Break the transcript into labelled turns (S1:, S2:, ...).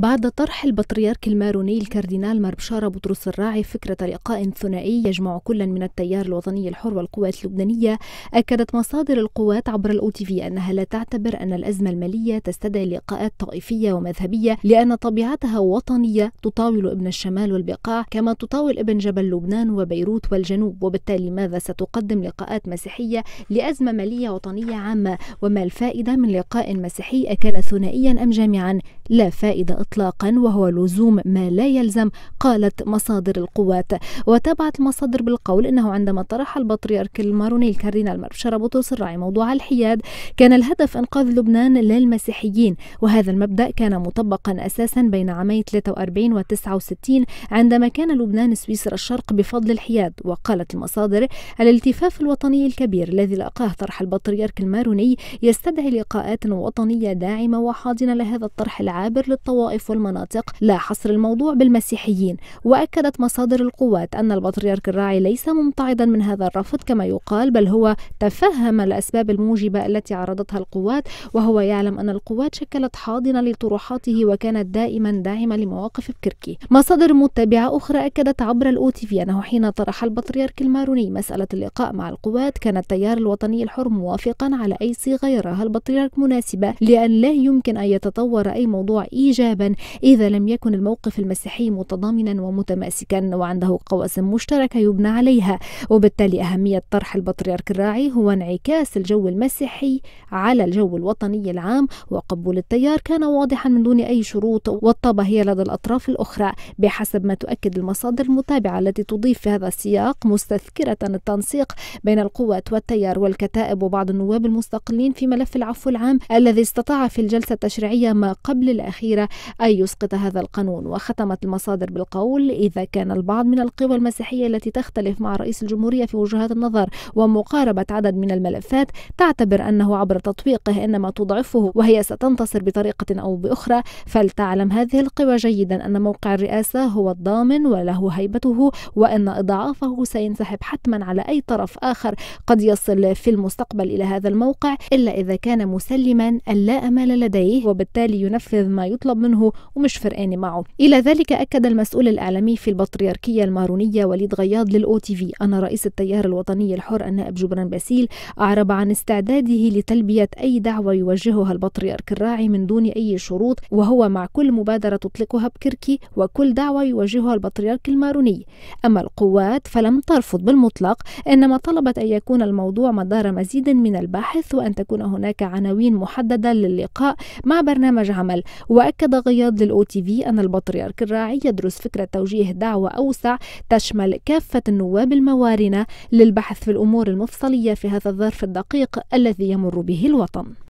S1: بعد طرح البطريرك الماروني الكاردينال ماربشارة بطرس الراعي فكرة لقاء ثنائي يجمع كلا من التيار الوطني الحر والقوات اللبنانية أكدت مصادر القوات عبر الأو في أنها لا تعتبر أن الأزمة المالية تستدعي لقاءات طائفية ومذهبية لأن طبيعتها وطنية تطاول ابن الشمال والبقاع كما تطاول ابن جبل لبنان وبيروت والجنوب وبالتالي ماذا ستقدم لقاءات مسيحية لأزمة مالية وطنية عامة وما الفائدة من لقاء مسيحي أكان ثنائيا أم جامعا لا فائدة إطلاقا وهو لزوم ما لا يلزم قالت مصادر القوات وتابعت المصادر بالقول أنه عندما طرح البطريرك الماروني الكاردينال مرشر بطرس الراعي موضوع الحياد كان الهدف إنقاذ لبنان للمسيحيين وهذا المبدأ كان مطبقا أساسا بين عامي 43 و 69 عندما كان لبنان سويسرا الشرق بفضل الحياد وقالت المصادر الالتفاف الوطني الكبير الذي لاقاه طرح البطريرك الماروني يستدعي لقاءات وطنية داعمة وحاضنة لهذا الطرح العابر للطوائف الطوائف والمناطق لا حصر الموضوع بالمسيحيين وأكدت مصادر القوات أن البطريرك الراعي ليس ممتعضا من هذا الرفض كما يقال بل هو تفهم الأسباب الموجبة التي عرضتها القوات وهو يعلم أن القوات شكلت حاضنة لطروحاته وكانت دائما داعمة لمواقف بكركي مصادر متابعة أخرى أكدت عبر الأوتيفي في أنه حين طرح البطريرك الماروني مسألة اللقاء مع القوات كان التيار الوطني الحر موافقا على أي صيغة يراها البطريرك مناسبة لأن لا يمكن أن يتطور أي موضوع إيجابا غالبا إذا لم يكن الموقف المسيحي متضامنا ومتماسكا وعنده قواسم مشتركة يبنى عليها وبالتالي أهمية طرح البطريرك الراعي هو انعكاس الجو المسيحي على الجو الوطني العام وقبول التيار كان واضحا من دون أي شروط والطابة هي لدى الأطراف الأخرى بحسب ما تؤكد المصادر المتابعة التي تضيف في هذا السياق مستذكرة التنسيق بين القوات والتيار والكتائب وبعض النواب المستقلين في ملف العفو العام الذي استطاع في الجلسة التشريعية ما قبل الأخيرة أن يسقط هذا القانون وختمت المصادر بالقول إذا كان البعض من القوى المسيحية التي تختلف مع رئيس الجمهورية في وجهات النظر ومقاربة عدد من الملفات تعتبر أنه عبر تطبيقه إنما تضعفه وهي ستنتصر بطريقة أو بأخرى فلتعلم هذه القوى جيدا أن موقع الرئاسة هو الضامن وله هيبته وأن إضعافه سينسحب حتما على أي طرف آخر قد يصل في المستقبل إلى هذا الموقع إلا إذا كان مسلما لا أمال لديه وبالتالي ينفذ ما يطلب منه عنه ومش فرقانة معه إلى ذلك أكد المسؤول الإعلامي في البطريركية المارونية وليد غياض للأو تي في أن رئيس التيار الوطني الحر النائب جبران باسيل أعرب عن استعداده لتلبية أي دعوة يوجهها البطريرك الراعي من دون أي شروط وهو مع كل مبادرة تطلقها بكركي وكل دعوة يوجهها البطريرك الماروني أما القوات فلم ترفض بالمطلق إنما طلبت أن يكون الموضوع مدار مزيد من البحث وأن تكون هناك عناوين محددة للقاء مع برنامج عمل وأكد القياد للأو تي في أن البطريرك الراعي يدرس فكرة توجيه دعوة أوسع تشمل كافة النواب الموارنة للبحث في الأمور المفصلية في هذا الظرف الدقيق الذي يمر به الوطن